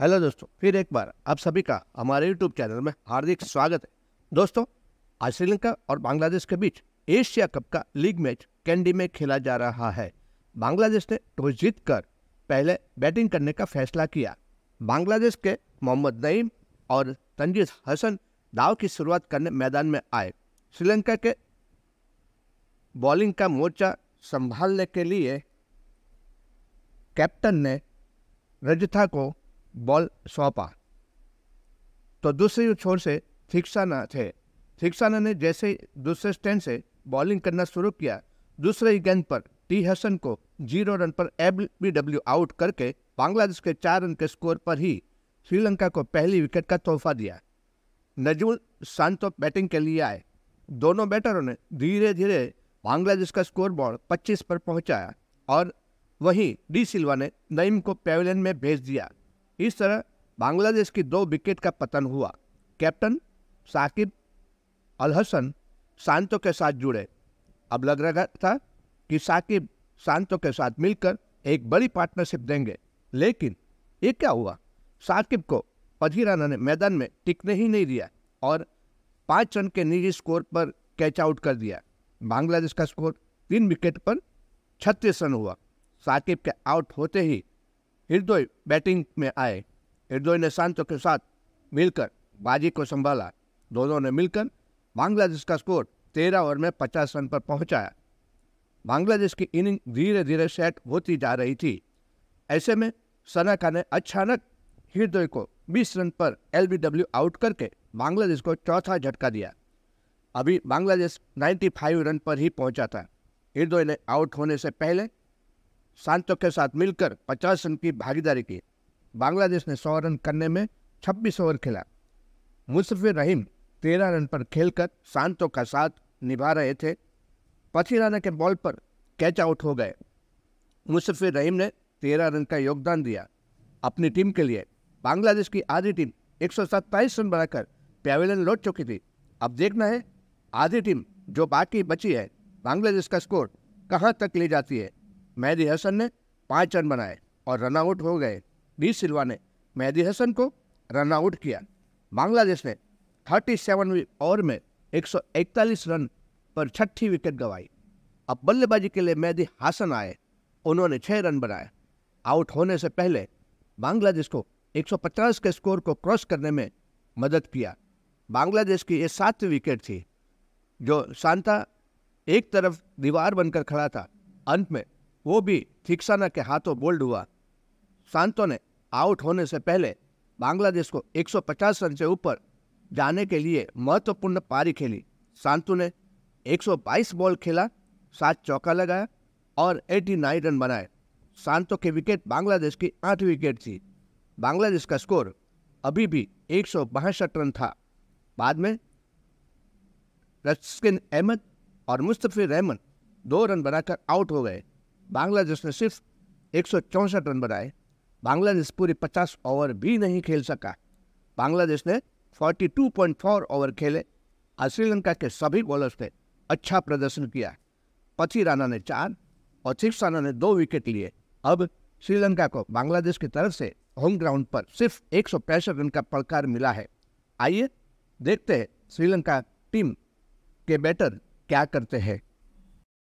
hello दोस्तों फिर एक बार आप सभी का हमारे यूट्यूब चैनल में हार्दिक स्वागत है दोस्तों आज श्रीलंका और बांग्लादेश के बीच एशिया कप का लीग मैच कैंडी में खेला जा रहा है बांग्लादेश ने टॉस जीत कर पहले बैटिंग करने का फैसला किया बांग्लादेश के मोहम्मद नईम और तंजीज हसन दाव की शुरुआत करने मैदान में आए श्रीलंका के बॉलिंग का मोर्चा संभालने के लिए कैप्टन ने रजथा को बॉल सौंपा तो दूसरे छोर से थिक्साना थे थिक्साना ने जैसे दूसरे स्टैंड से बॉलिंग करना शुरू किया दूसरे ही गेंद पर टी हसन को जीरो रन पर एब डब्ल्यू आउट करके बांग्लादेश के चार रन के स्कोर पर ही श्रीलंका को पहली विकेट का तोहफा दिया नजमुल सांतो बैटिंग के लिए आए दोनों बैटरों ने धीरे धीरे बांग्लादेश का स्कोर बॉल पच्चीस पर पहुंचाया और वहीं डी सिल्वा ने नईम को पेवलियन में भेज दिया इस तरह बांग्लादेश की दो विकेट का पतन हुआ कैप्टन साकिब अल हसन सांतो के साथ जुड़े अब लग रहा था कि साकिब सांतो के साथ मिलकर एक बड़ी पार्टनरशिप देंगे लेकिन ये क्या हुआ साकिब को पधी राना ने मैदान में टिकने ही नहीं दिया और पाँच रन के निजी स्कोर पर कैच आउट कर दिया बांग्लादेश का स्कोर तीन विकेट पर छत्तीस रन हुआ साकिब के आउट होते ही हृदय बैटिंग में आए हृदय ने शांत के साथ मिलकर बाजी को संभाला दोनों ने मिलकर बांग्लादेश का स्कोर तेरह ओवर में पचास रन पर पहुंचाया बांग्लादेश की इनिंग धीरे धीरे सेट होती जा रही थी ऐसे में सनाका ने अचानक हृदय को 20 रन पर एल आउट करके बांग्लादेश को चौथा झटका दिया अभी बांग्लादेश 95 रन पर ही पहुंचा था हृदय ने आउट होने से पहले सांतों के साथ मिलकर पचास रन की भागीदारी की बांग्लादेश ने सौ रन करने में छब्बीस ओवर खेला मुसफिर रहीम तेरह रन पर खेलकर सांतों का साथ निभा रहे थे पथी राना के बॉल पर कैच आउट हो गए मुसफिर रहीम ने तेरह रन का योगदान दिया अपनी टीम के लिए बांग्लादेश की आधी टीम एक रन बनाकर पैवेलियन लौट चुकी थी अब देखना है आधी टीम जो बाकी बची है बांग्लादेश का स्कोर कहाँ तक ले जाती है मेहदी हसन ने पाँच रन बनाए और रनआउट हो गए डी सिल्वा ने मेहदी हसन को रनआउट किया बांग्लादेश ने थर्टी सेवनवीं ओवर में इकतालीस रन पर छठी विकेट गंवाई अब बल्लेबाजी के लिए मेहदी हसन आए उन्होंने छः रन बनाए आउट होने से पहले बांग्लादेश को 150 के स्कोर को क्रॉस करने में मदद किया बांग्लादेश की ये सात विकेट थी जो शांता एक तरफ दीवार बनकर खड़ा था अंत में वो भी थिक्साना के हाथों बोल्ड हुआ सांतो ने आउट होने से पहले बांग्लादेश को 150 रन से ऊपर जाने के लिए महत्वपूर्ण पारी खेली सांतो ने 122 बॉल खेला सात चौका लगाया और 89 रन बनाए सांतो के विकेट बांग्लादेश की आठ विकेट थी बांग्लादेश का स्कोर अभी भी एक रन था बाद में रस्किन अहमद और मुस्तफ़ी रहमन दो रन बनाकर आउट हो गए बांग्लादेश ने सिर्फ एक रन बनाए बांग्लादेश पूरे 50 ओवर भी नहीं खेल सका बांग्लादेश ने 42.4 ओवर खेले और श्रीलंका के सभी बॉलर्स ने अच्छा प्रदर्शन किया पथी राणा ने चार और सिक्स राणा ने दो विकेट लिए अब श्रीलंका को बांग्लादेश की तरफ से होम ग्राउंड पर सिर्फ एक रन का पड़कार मिला है आइए देखते हैं श्रीलंका टीम के बैटर क्या करते हैं